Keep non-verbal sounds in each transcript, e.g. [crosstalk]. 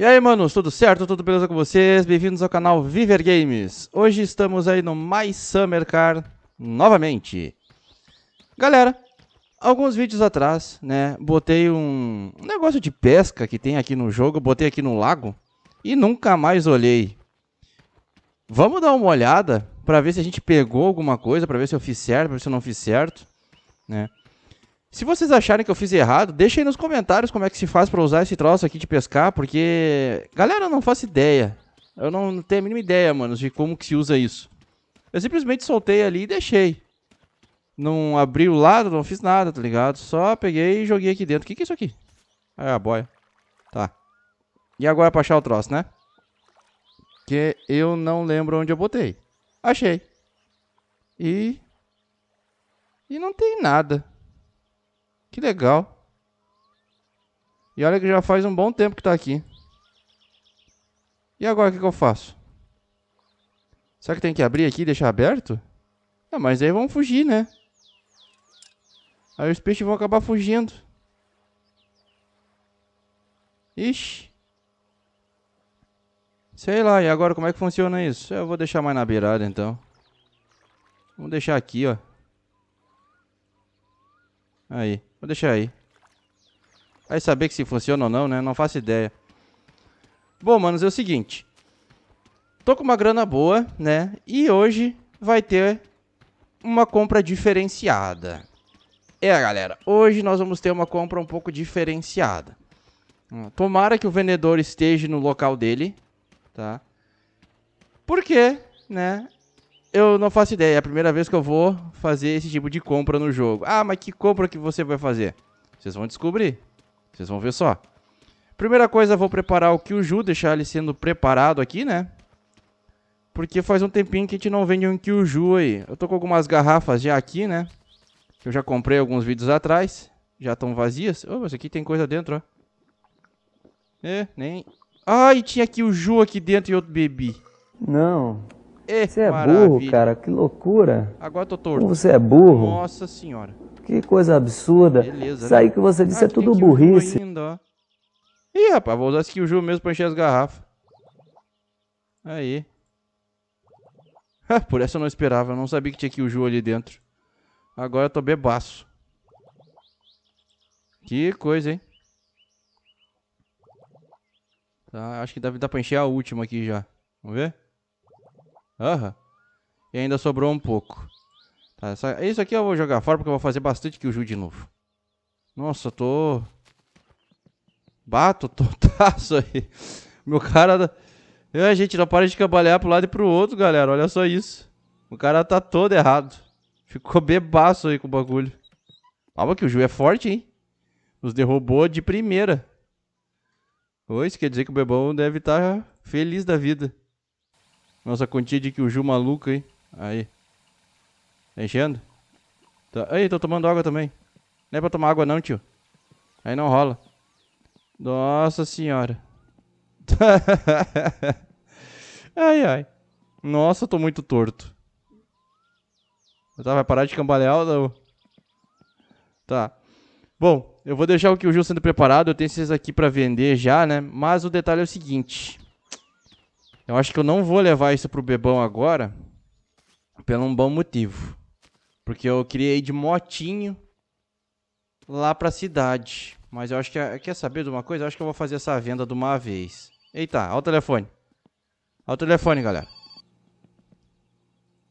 E aí, manos, tudo certo? Tudo beleza com vocês? Bem-vindos ao canal Viver Games. Hoje estamos aí no My Summer Car novamente. Galera, alguns vídeos atrás, né, botei um negócio de pesca que tem aqui no jogo, botei aqui no lago e nunca mais olhei. Vamos dar uma olhada para ver se a gente pegou alguma coisa, para ver se eu fiz certo, para ver se eu não fiz certo, né? Se vocês acharem que eu fiz errado, deixem aí nos comentários como é que se faz para usar esse troço aqui de pescar, porque... Galera, eu não faço ideia. Eu não tenho a mínima ideia, mano, de como que se usa isso. Eu simplesmente soltei ali e deixei. Não abri o lado, não fiz nada, tá ligado? Só peguei e joguei aqui dentro. O que, que é isso aqui? Ah, a boia. Tá. E agora é pra achar o troço, né? Que eu não lembro onde eu botei. Achei. E... E não tem nada. Que legal. E olha que já faz um bom tempo que tá aqui. E agora o que, que eu faço? Será que tem que abrir aqui e deixar aberto? Ah, mas aí vão fugir, né? Aí os peixes vão acabar fugindo. Ixi. Sei lá, e agora como é que funciona isso? Eu vou deixar mais na beirada então. Vamos deixar aqui, ó. Aí. Vou deixar aí. Aí saber que se funciona ou não, né? Não faço ideia. Bom, manos, é o seguinte. Tô com uma grana boa, né? E hoje vai ter uma compra diferenciada. É, galera, hoje nós vamos ter uma compra um pouco diferenciada. Hum, tomara que o vendedor esteja no local dele, tá? Porque, né, eu não faço ideia, é a primeira vez que eu vou fazer esse tipo de compra no jogo. Ah, mas que compra que você vai fazer? Vocês vão descobrir. Vocês vão ver só. Primeira coisa, vou preparar o Kyuju, deixar ele sendo preparado aqui, né? Porque faz um tempinho que a gente não vende um Kyuju aí. Eu tô com algumas garrafas já aqui, né? Que eu já comprei alguns vídeos atrás. Já estão vazias. Oh, mas aqui tem coisa dentro, ó. É, nem... Ai, tinha Kyuju aqui dentro e outro bebi. Não você é maravilha. burro, cara, que loucura. Agora tô torto. Como você é burro. Nossa senhora. Que coisa absurda. Beleza, Isso né? aí que você disse ah, é tudo burrice. Ainda, ó. Ih, rapaz, vou usar skill Ju mesmo pra encher as garrafas. Aí. Ah, por essa eu não esperava, eu não sabia que tinha que o Ju ali dentro. Agora eu tô bebaço. Que coisa, hein? Tá, acho que deve dar pra encher a última aqui já. Vamos ver? Aham. E ainda sobrou um pouco. Tá, essa, isso aqui eu vou jogar fora porque eu vou fazer bastante Kyuju de novo. Nossa, tô... Bato, tô taço aí. [laughs] Meu cara... Tá- é, a gente não para de cambalear pro lado e pro outro, galera. Olha só isso. O cara tá todo errado. Ficou bebaço aí com o bagulho. Calma que o Ju é forte, hein? Nos derrubou de primeira. Ô, isso quer dizer que o Bebão deve estar tá feliz da vida. Nossa quantia de que o Ju maluco aí. Aí. Tá enchendo? Tá. Ei, tô tomando água também. Não é pra tomar água não, tio. Aí não rola. Nossa senhora. [laughs] ai, ai. Nossa, eu tô muito torto. Tá, vai parar de cambalear ou Tá. Bom, eu vou deixar o que o Gil sendo preparado. Eu tenho esses aqui pra vender já, né? Mas o detalhe é o seguinte. Eu acho que eu não vou levar isso pro Bebão agora, pelo um bom motivo. Porque eu queria ir de motinho lá pra cidade. Mas eu acho que. Quer saber de uma coisa? Eu acho que eu vou fazer essa venda de uma vez. Eita, olha o telefone. Olha o telefone, galera.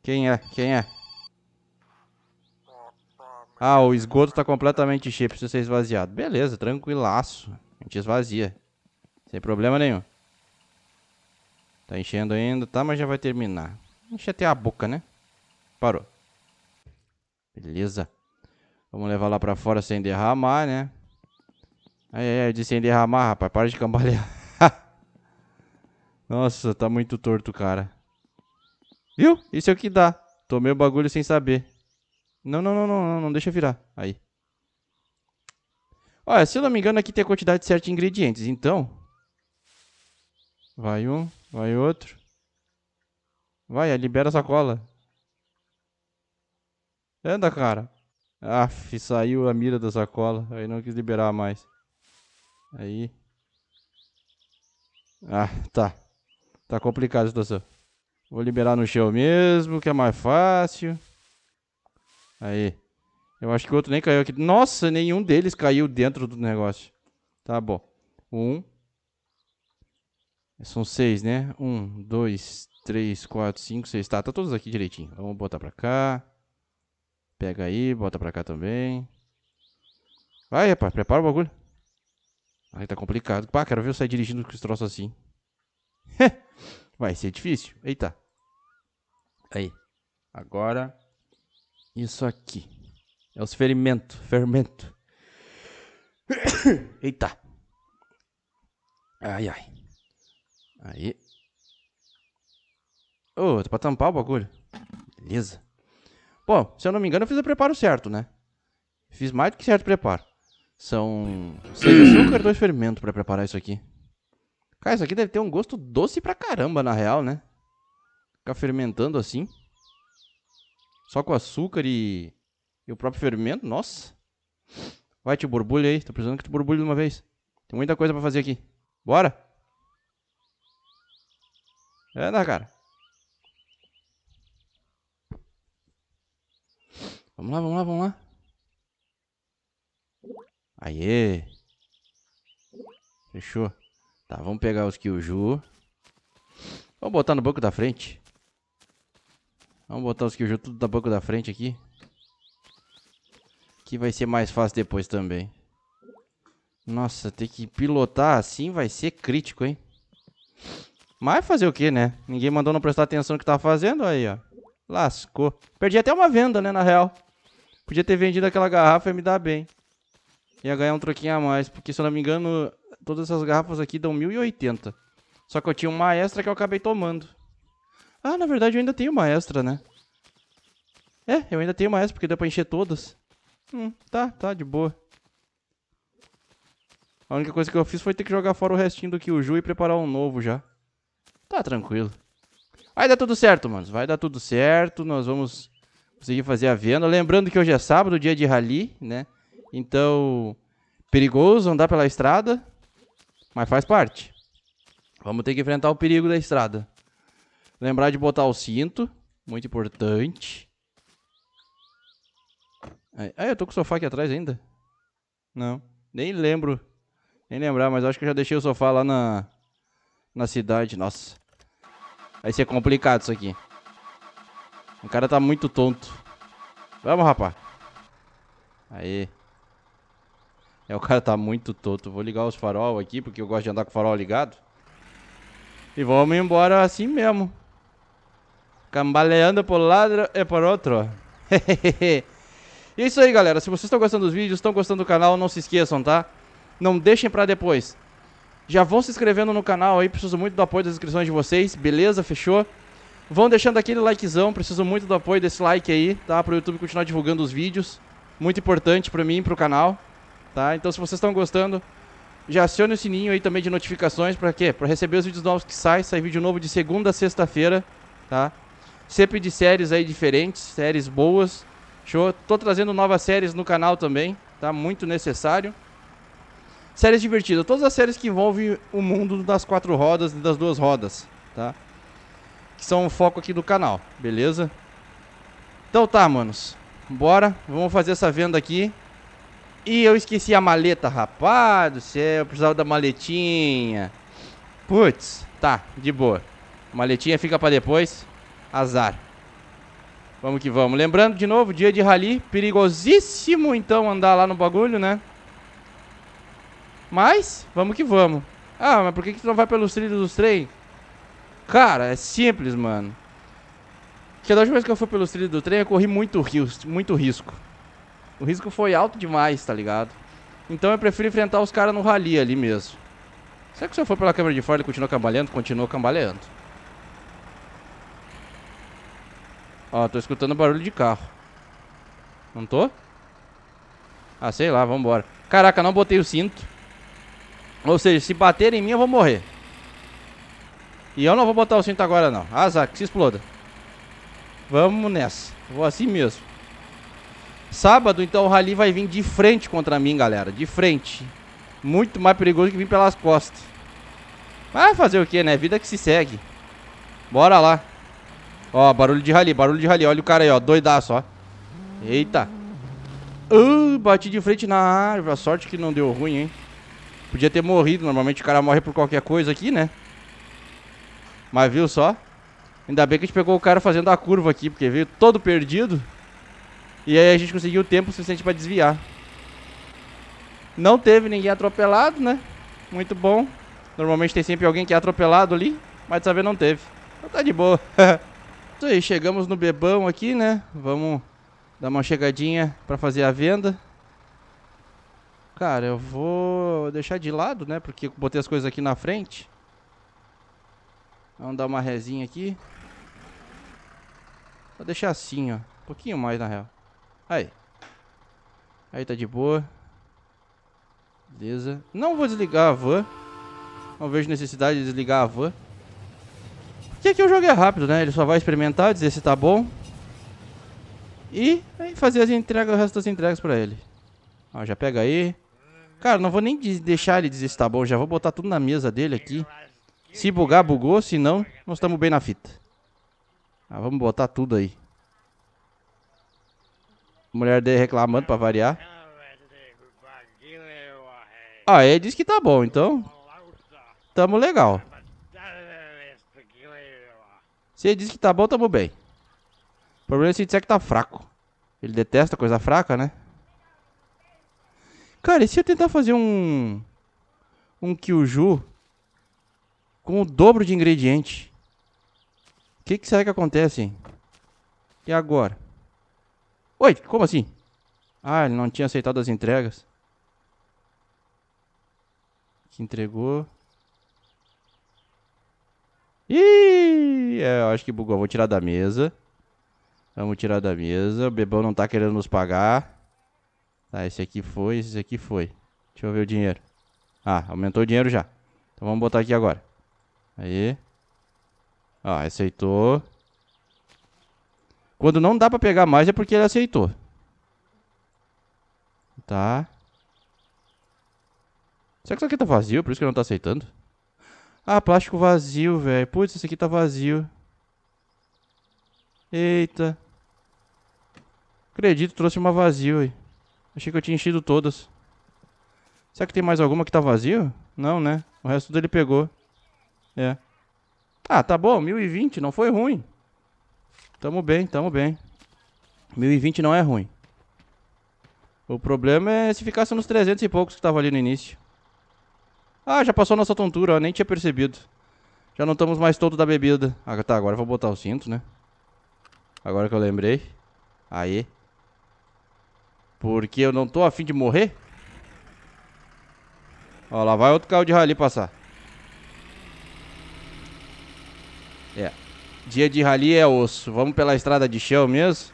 Quem é? Quem é? Ah, o esgoto tá completamente cheio, precisa ser esvaziado. Beleza, tranquilaço. A gente esvazia. Sem problema nenhum. Tá enchendo ainda, tá? Mas já vai terminar. Enche até a boca, né? Parou. Beleza. Vamos levar lá pra fora sem derramar, né? Aí aí, ai, eu disse sem derramar, rapaz. Para de cambalear. [laughs] Nossa, tá muito torto, cara. Viu? Isso é o que dá. Tomei o bagulho sem saber. Não, não, não, não, não, não deixa virar. Aí. Olha, se eu não me engano, aqui tem a quantidade certa de ingredientes. Então, vai um, Vai outro. Vai, libera a sacola. Anda, cara. Aff, saiu a mira da sacola. Aí não quis liberar mais. Aí. Ah, tá. Tá complicado a situação. Vou liberar no chão mesmo, que é mais fácil. Aí. Eu acho que o outro nem caiu aqui. Nossa, nenhum deles caiu dentro do negócio. Tá bom. Um, são seis, né? Um, dois, três, quatro, cinco, seis. Tá, tá todos aqui direitinho. Então, vamos botar pra cá. Pega aí, bota pra cá também. Vai, rapaz, prepara o bagulho. Aí tá complicado. Pá, quero ver eu sair dirigindo com os troços assim. [laughs] Vai ser difícil. Eita. Aí. Agora, isso aqui. É os ferimento, fermento. [coughs] Eita. Ai, ai. Aí. Ô, oh, tá pra tampar o bagulho. Beleza. Bom, se eu não me engano, eu fiz o preparo certo, né? Fiz mais do que certo preparo. São seis açúcar e dois fermento pra preparar isso aqui. Cara, isso aqui deve ter um gosto doce pra caramba, na real, né? Ficar fermentando assim. Só com açúcar e, e o próprio fermento. Nossa. Vai, te borbulha aí. Tô precisando que tu borbulhe de uma vez. Tem muita coisa pra fazer aqui. Bora! da cara. Vamos lá, vamos lá, vamos lá. Aê. Fechou. Tá, vamos pegar os Kyuju. Vamos botar no banco da frente. Vamos botar os Kyuju tudo no banco da frente aqui. Que vai ser mais fácil depois também. Nossa, ter que pilotar assim vai ser crítico, hein? Mas fazer o que, né? Ninguém mandou não prestar atenção no que tava tá fazendo, aí, ó. Lascou. Perdi até uma venda, né, na real. Podia ter vendido aquela garrafa e me dar bem. Ia ganhar um troquinho a mais, porque se eu não me engano, todas essas garrafas aqui dão 1080. Só que eu tinha uma extra que eu acabei tomando. Ah, na verdade eu ainda tenho uma extra, né? É, eu ainda tenho uma extra, porque deu pra encher todas. Hum, tá, tá, de boa. A única coisa que eu fiz foi ter que jogar fora o restinho do Kyuju e preparar um novo já. Tá tranquilo. Vai dar tudo certo, mano. Vai dar tudo certo. Nós vamos conseguir fazer a venda. Lembrando que hoje é sábado, dia de rally, né? Então, perigoso andar pela estrada, mas faz parte. Vamos ter que enfrentar o perigo da estrada. Lembrar de botar o cinto, muito importante. Ah, eu tô com o sofá aqui atrás ainda. Não, nem lembro. Nem lembrar, mas acho que eu já deixei o sofá lá na na cidade. Nossa. Vai ser complicado isso aqui. O cara tá muito tonto. Vamos, rapaz. Aí. É, o cara tá muito tonto. Vou ligar os farol aqui, porque eu gosto de andar com o farol ligado. E vamos embora assim mesmo. Cambaleando por lado e por outro. é [laughs] isso aí, galera. Se vocês estão gostando dos vídeos, estão gostando do canal, não se esqueçam, tá? Não deixem pra depois. Já vão se inscrevendo no canal aí, preciso muito do apoio das inscrições de vocês, beleza? Fechou? Vão deixando aquele likezão, preciso muito do apoio desse like aí, tá? Para o YouTube continuar divulgando os vídeos, muito importante para mim, para o canal, tá? Então se vocês estão gostando, já acione o sininho aí também de notificações, para quê? Para receber os vídeos novos que saem, sai vídeo novo de segunda a sexta-feira, tá? Sempre de séries aí diferentes, séries boas, show? Tô trazendo novas séries no canal também, tá? Muito necessário. Séries divertidas, todas as séries que envolvem o mundo das quatro rodas e das duas rodas, tá? Que são o foco aqui do canal, beleza? Então tá, manos. Bora, vamos fazer essa venda aqui. E eu esqueci a maleta, rapaz do céu, eu precisava da maletinha. Putz, tá, de boa. Maletinha fica pra depois. Azar. Vamos que vamos. Lembrando, de novo, dia de rally, perigosíssimo então andar lá no bagulho, né? Mas, vamos que vamos. Ah, mas por que, que tu não vai pelos trilhos dos trem? Cara, é simples, mano. Que da última vez que eu fui pelos trilhos do trem, eu corri muito, muito risco. O risco foi alto demais, tá ligado? Então eu prefiro enfrentar os caras no rally ali mesmo. Será que se eu for pela câmera de fora ele continua cambaleando? Continua cambaleando. Ó, tô escutando barulho de carro. Não tô? Ah, sei lá, vambora. Caraca, não botei o cinto. Ou seja, se bater em mim eu vou morrer. E eu não vou botar o cinto agora não. Azar, que se exploda. Vamos nessa. Vou assim mesmo. Sábado, então, o Rally vai vir de frente contra mim, galera. De frente. Muito mais perigoso que vir pelas costas. Mas fazer o que, né? Vida que se segue. Bora lá. Ó, barulho de rally, barulho de rally. Olha o cara aí, ó. Doidaço, ó. Eita. Uh, bati de frente na árvore. A sorte que não deu ruim, hein? Podia ter morrido, normalmente o cara morre por qualquer coisa aqui, né? Mas viu só? Ainda bem que a gente pegou o cara fazendo a curva aqui, porque veio todo perdido. E aí a gente conseguiu tempo suficiente para desviar. Não teve ninguém atropelado, né? Muito bom. Normalmente tem sempre alguém que é atropelado ali, mas dessa vez não teve. Então tá de boa. [laughs] Isso aí, chegamos no bebão aqui, né? Vamos dar uma chegadinha para fazer a venda. Cara, eu vou deixar de lado, né? Porque botei as coisas aqui na frente. Vamos dar uma resinha aqui. Vou deixar assim, ó. Um pouquinho mais, na real. Aí. Aí tá de boa. Beleza. Não vou desligar a van. Não vejo necessidade de desligar a van. Porque aqui o jogo é rápido, né? Ele só vai experimentar, dizer se tá bom. E fazer as entregas, o resto das entregas pra ele. Ó, já pega aí. Cara, não vou nem deixar ele dizer que tá bom? Já vou botar tudo na mesa dele aqui. Se bugar, bugou. Se não, nós estamos bem na fita. Ah, vamos botar tudo aí. Mulher dele reclamando pra variar. Ah, ele disse que tá bom, então. Tamo legal. Se ele disse que tá bom, tamo bem. O problema é se disser que tá fraco. Ele detesta coisa fraca, né? Cara, e se eu tentar fazer um. Um Kyuju com o dobro de ingrediente? O que, que será que acontece? E agora? Oi, como assim? Ah, ele não tinha aceitado as entregas. Que entregou. Ih, é, eu acho que bugou. Vou tirar da mesa. Vamos tirar da mesa. O bebão não tá querendo nos pagar. Tá, esse aqui foi, esse aqui foi. Deixa eu ver o dinheiro. Ah, aumentou o dinheiro já. Então vamos botar aqui agora. Aí. Ó, aceitou. Quando não dá pra pegar mais é porque ele aceitou. Tá. Será que isso aqui tá vazio? Por isso que ele não tá aceitando? Ah, plástico vazio, velho. Putz, esse aqui tá vazio. Eita. Acredito, trouxe uma vazio aí. Achei que eu tinha enchido todas. Será que tem mais alguma que tá vazio? Não, né? O resto dele pegou. É. Ah, tá bom. 1020 não foi ruim. Tamo bem, tamo bem. 1020 não é ruim. O problema é se ficasse nos 300 e poucos que tava ali no início. Ah, já passou nossa tontura, ó, nem tinha percebido. Já não estamos mais todos da bebida. Ah, tá, agora eu vou botar o cinto, né? Agora que eu lembrei. Aí. Porque eu não tô afim de morrer. Ó, lá vai outro carro de rally passar. É. Dia de rally é osso. Vamos pela estrada de chão mesmo.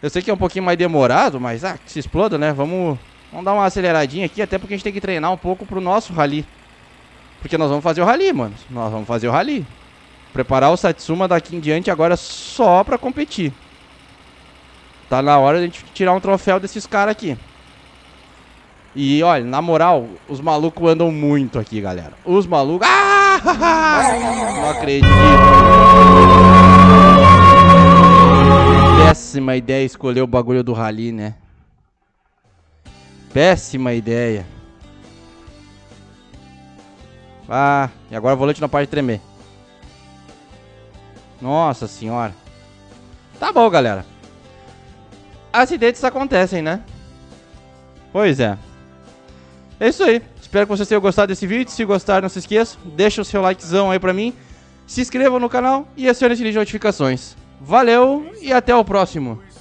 Eu sei que é um pouquinho mais demorado, mas ah, que se exploda, né? Vamos, vamos dar uma aceleradinha aqui, até porque a gente tem que treinar um pouco pro nosso rally. Porque nós vamos fazer o rally, mano. Nós vamos fazer o rally. Preparar o Satsuma daqui em diante agora só pra competir. Tá na hora de a gente tirar um troféu desses caras aqui. E olha, na moral, os malucos andam muito aqui, galera. Os malucos. Ah! [laughs] Não acredito. Péssima ideia escolher o bagulho do rally, né? Péssima ideia. Ah, e agora o volante não pode de tremer. Nossa senhora. Tá bom, galera acidentes acontecem, né? Pois é. É isso aí. Espero que vocês tenham gostado desse vídeo. Se gostar, não se esqueça, Deixa o seu likezão aí pra mim. Se inscreva no canal e sininho as notificações. Valeu e até o próximo.